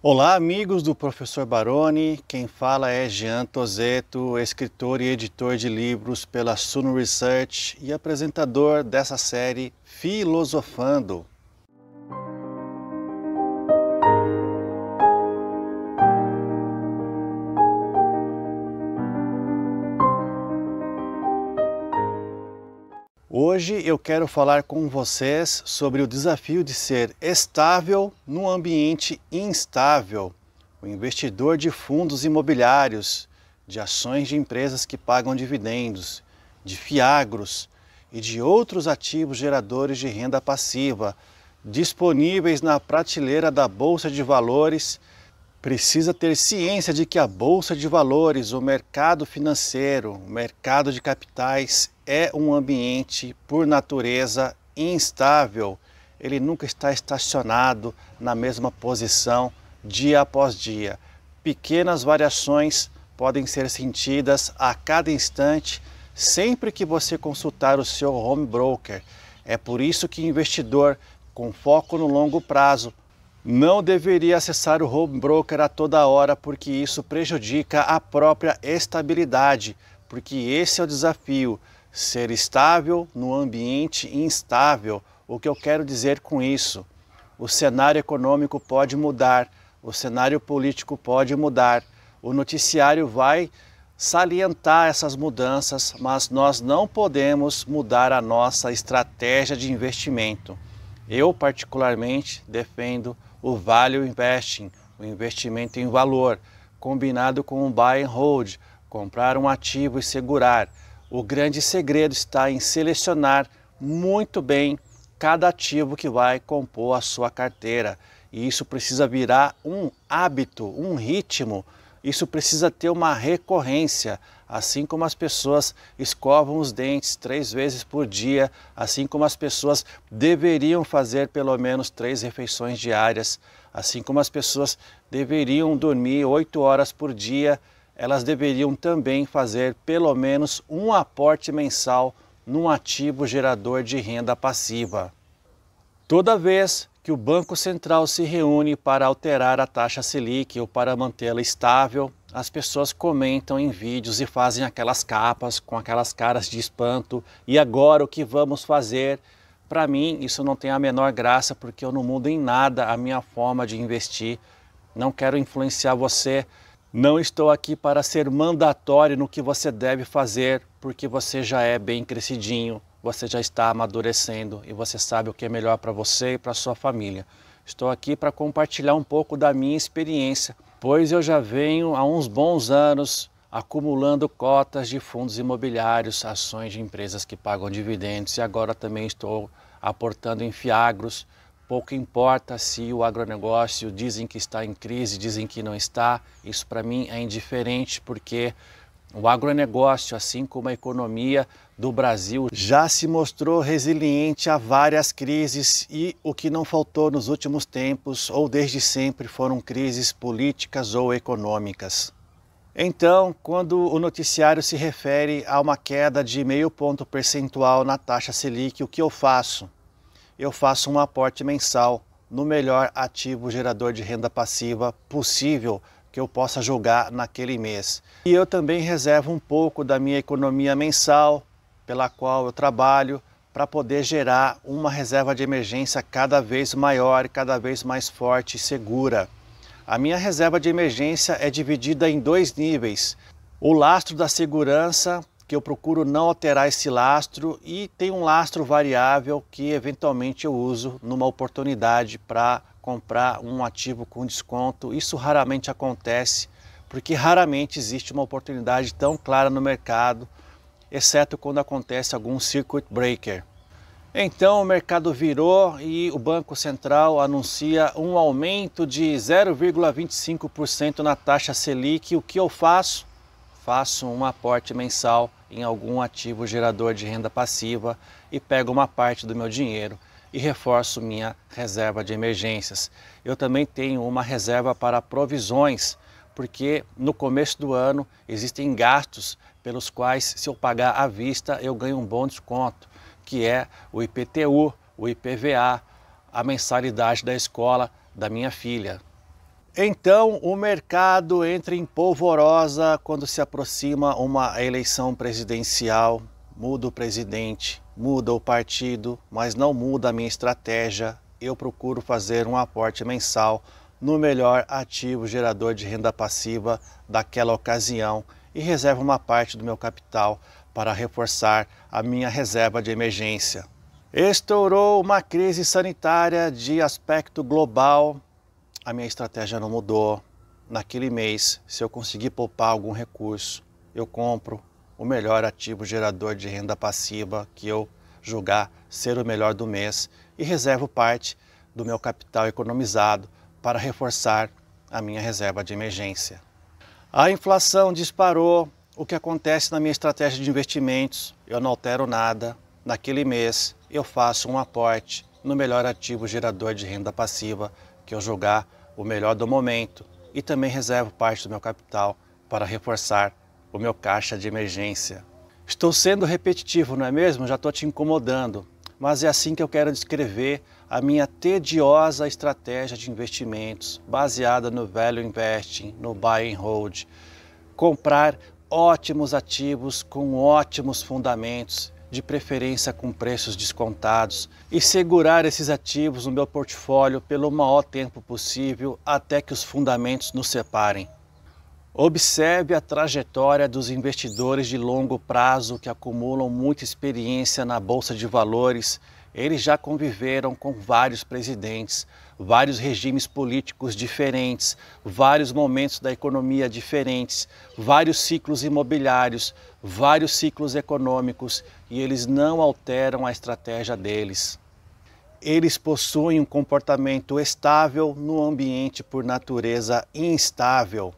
Olá, amigos do professor Baroni. Quem fala é Jean Tozeto, escritor e editor de livros pela Suno Research e apresentador dessa série Filosofando. Hoje eu quero falar com vocês sobre o desafio de ser estável num ambiente instável. O investidor de fundos imobiliários, de ações de empresas que pagam dividendos, de fiagros e de outros ativos geradores de renda passiva disponíveis na prateleira da Bolsa de Valores, precisa ter ciência de que a Bolsa de Valores, o mercado financeiro, o mercado de capitais é um ambiente, por natureza, instável. Ele nunca está estacionado na mesma posição dia após dia. Pequenas variações podem ser sentidas a cada instante, sempre que você consultar o seu home broker. É por isso que investidor com foco no longo prazo não deveria acessar o home broker a toda hora, porque isso prejudica a própria estabilidade, porque esse é o desafio ser estável no ambiente instável. O que eu quero dizer com isso? O cenário econômico pode mudar, o cenário político pode mudar, o noticiário vai salientar essas mudanças, mas nós não podemos mudar a nossa estratégia de investimento. Eu, particularmente, defendo o Value Investing, o investimento em valor, combinado com o Buy and Hold, comprar um ativo e segurar. O grande segredo está em selecionar muito bem cada ativo que vai compor a sua carteira. E isso precisa virar um hábito, um ritmo. Isso precisa ter uma recorrência, assim como as pessoas escovam os dentes três vezes por dia, assim como as pessoas deveriam fazer pelo menos três refeições diárias, assim como as pessoas deveriam dormir oito horas por dia elas deveriam também fazer pelo menos um aporte mensal num ativo gerador de renda passiva. Toda vez que o Banco Central se reúne para alterar a taxa Selic ou para mantê-la estável, as pessoas comentam em vídeos e fazem aquelas capas com aquelas caras de espanto. E agora o que vamos fazer? Para mim, isso não tem a menor graça porque eu não mudo em nada a minha forma de investir. Não quero influenciar você não estou aqui para ser mandatório no que você deve fazer, porque você já é bem crescidinho, você já está amadurecendo e você sabe o que é melhor para você e para sua família. Estou aqui para compartilhar um pouco da minha experiência, pois eu já venho há uns bons anos acumulando cotas de fundos imobiliários, ações de empresas que pagam dividendos e agora também estou aportando em fiagros Pouco importa se o agronegócio dizem que está em crise, dizem que não está, isso para mim é indiferente porque o agronegócio, assim como a economia do Brasil, já se mostrou resiliente a várias crises e o que não faltou nos últimos tempos ou desde sempre foram crises políticas ou econômicas. Então, quando o noticiário se refere a uma queda de meio ponto percentual na taxa Selic, o que eu faço? eu faço um aporte mensal no melhor ativo gerador de renda passiva possível que eu possa julgar naquele mês. E eu também reservo um pouco da minha economia mensal, pela qual eu trabalho, para poder gerar uma reserva de emergência cada vez maior, cada vez mais forte e segura. A minha reserva de emergência é dividida em dois níveis: o lastro da segurança que eu procuro não alterar esse lastro e tem um lastro variável que eventualmente eu uso numa oportunidade para comprar um ativo com desconto. Isso raramente acontece, porque raramente existe uma oportunidade tão clara no mercado, exceto quando acontece algum circuit breaker. Então o mercado virou e o Banco Central anuncia um aumento de 0,25% na taxa Selic. O que eu faço? faço um aporte mensal em algum ativo gerador de renda passiva e pego uma parte do meu dinheiro e reforço minha reserva de emergências. Eu também tenho uma reserva para provisões, porque no começo do ano existem gastos pelos quais, se eu pagar à vista, eu ganho um bom desconto, que é o IPTU, o IPVA, a mensalidade da escola da minha filha. Então, o mercado entra em polvorosa quando se aproxima uma eleição presidencial. Muda o presidente, muda o partido, mas não muda a minha estratégia. Eu procuro fazer um aporte mensal no melhor ativo gerador de renda passiva daquela ocasião e reservo uma parte do meu capital para reforçar a minha reserva de emergência. Estourou uma crise sanitária de aspecto global a minha estratégia não mudou. Naquele mês, se eu conseguir poupar algum recurso, eu compro o melhor ativo gerador de renda passiva que eu julgar ser o melhor do mês e reservo parte do meu capital economizado para reforçar a minha reserva de emergência. A inflação disparou. O que acontece na minha estratégia de investimentos? Eu não altero nada. Naquele mês, eu faço um aporte no melhor ativo gerador de renda passiva que eu julgar o melhor do momento e também reservo parte do meu capital para reforçar o meu caixa de emergência. Estou sendo repetitivo, não é mesmo? Já estou te incomodando, mas é assim que eu quero descrever a minha tediosa estratégia de investimentos baseada no value investing, no buy and hold. Comprar ótimos ativos com ótimos fundamentos de preferência com preços descontados, e segurar esses ativos no meu portfólio pelo maior tempo possível até que os fundamentos nos separem. Observe a trajetória dos investidores de longo prazo que acumulam muita experiência na Bolsa de Valores. Eles já conviveram com vários presidentes, vários regimes políticos diferentes, vários momentos da economia diferentes, vários ciclos imobiliários, vários ciclos econômicos e eles não alteram a estratégia deles. Eles possuem um comportamento estável no ambiente por natureza instável.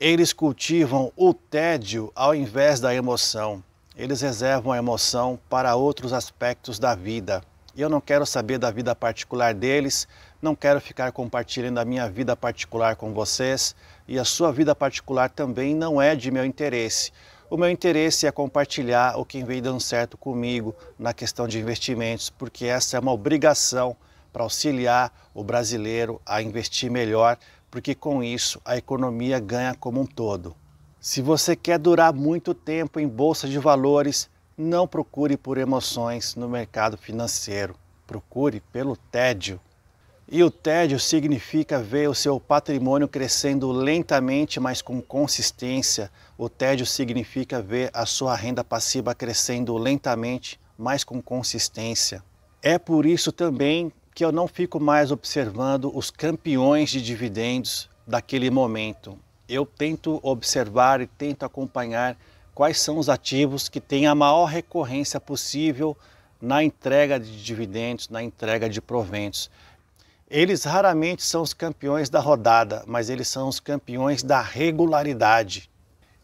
Eles cultivam o tédio ao invés da emoção. Eles reservam a emoção para outros aspectos da vida. Eu não quero saber da vida particular deles, não quero ficar compartilhando a minha vida particular com vocês e a sua vida particular também não é de meu interesse. O meu interesse é compartilhar o que vem dando certo comigo na questão de investimentos, porque essa é uma obrigação para auxiliar o brasileiro a investir melhor porque com isso a economia ganha como um todo. Se você quer durar muito tempo em bolsa de valores, não procure por emoções no mercado financeiro, procure pelo tédio. E o tédio significa ver o seu patrimônio crescendo lentamente, mas com consistência. O tédio significa ver a sua renda passiva crescendo lentamente, mas com consistência. É por isso também que eu não fico mais observando os campeões de dividendos daquele momento. Eu tento observar e tento acompanhar quais são os ativos que têm a maior recorrência possível na entrega de dividendos, na entrega de proventos. Eles raramente são os campeões da rodada, mas eles são os campeões da regularidade.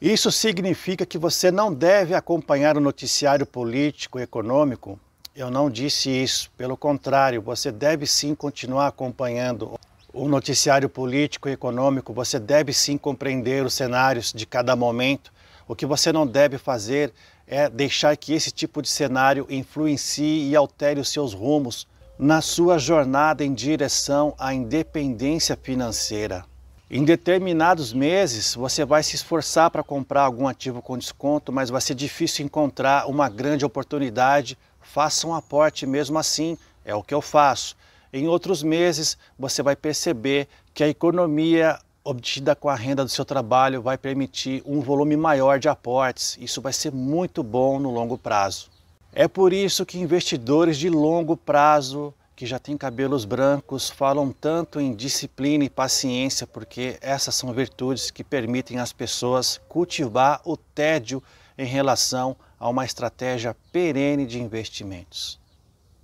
Isso significa que você não deve acompanhar o noticiário político e econômico eu não disse isso. Pelo contrário, você deve sim continuar acompanhando o noticiário político e econômico. Você deve sim compreender os cenários de cada momento. O que você não deve fazer é deixar que esse tipo de cenário influencie e altere os seus rumos na sua jornada em direção à independência financeira. Em determinados meses, você vai se esforçar para comprar algum ativo com desconto, mas vai ser difícil encontrar uma grande oportunidade faça um aporte mesmo assim, é o que eu faço. Em outros meses, você vai perceber que a economia obtida com a renda do seu trabalho vai permitir um volume maior de aportes. Isso vai ser muito bom no longo prazo. É por isso que investidores de longo prazo que já têm cabelos brancos falam tanto em disciplina e paciência, porque essas são virtudes que permitem às pessoas cultivar o tédio em relação a uma estratégia perene de investimentos.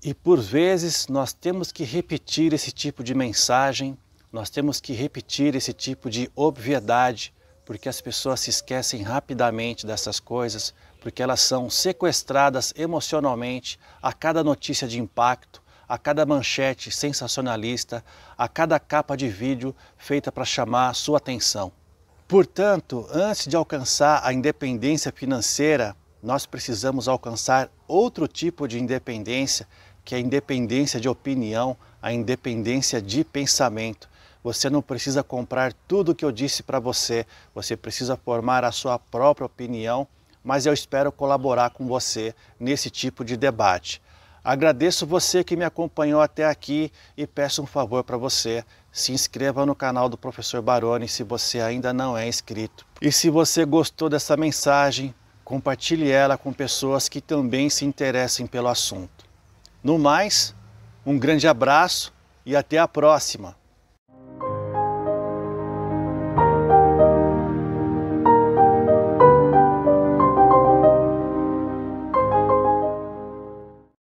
E por vezes nós temos que repetir esse tipo de mensagem, nós temos que repetir esse tipo de obviedade, porque as pessoas se esquecem rapidamente dessas coisas, porque elas são sequestradas emocionalmente a cada notícia de impacto, a cada manchete sensacionalista, a cada capa de vídeo feita para chamar sua atenção. Portanto, antes de alcançar a independência financeira, nós precisamos alcançar outro tipo de independência, que é a independência de opinião, a independência de pensamento. Você não precisa comprar tudo o que eu disse para você, você precisa formar a sua própria opinião, mas eu espero colaborar com você nesse tipo de debate. Agradeço você que me acompanhou até aqui e peço um favor para você se inscreva no canal do professor Baroni se você ainda não é inscrito. E se você gostou dessa mensagem, compartilhe ela com pessoas que também se interessem pelo assunto. No mais, um grande abraço e até a próxima!